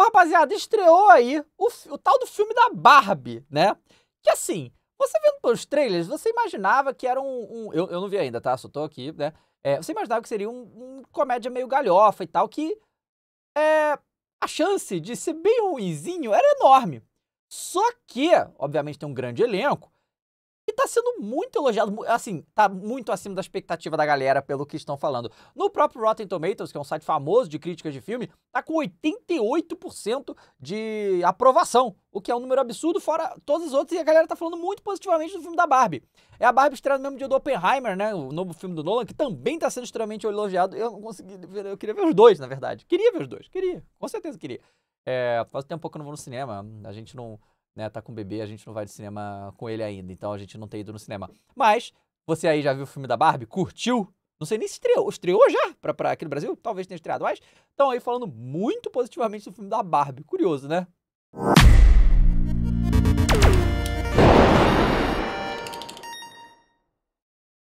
Bom, rapaziada, estreou aí o, o tal do filme da Barbie, né? Que assim, você vendo pelos trailers, você imaginava que era um. um eu, eu não vi ainda, tá? Só tô aqui, né? É, você imaginava que seria um, um, comédia meio galhofa e tal, que é, a chance de ser bem ruimzinho era enorme. Só que, obviamente, tem um grande elenco, e tá sendo muito elogiado, assim, tá muito acima da expectativa da galera pelo que estão falando. No próprio Rotten Tomatoes, que é um site famoso de críticas de filme, tá com 88% de aprovação, o que é um número absurdo, fora todos os outros, e a galera tá falando muito positivamente do filme da Barbie. É a Barbie estreada no mesmo dia do Oppenheimer, né, o novo filme do Nolan, que também tá sendo extremamente elogiado. Eu não consegui ver, eu queria ver os dois, na verdade. Queria ver os dois, queria, com certeza queria. É, faz tempo que eu não vou no cinema, a gente não né, tá com bebê, a gente não vai de cinema com ele ainda, então a gente não tem ido no cinema. Mas, você aí já viu o filme da Barbie? Curtiu? Não sei nem se estreou, estreou já pra, pra aqui no Brasil, talvez tenha estreado, mas estão aí falando muito positivamente do filme da Barbie. Curioso, né?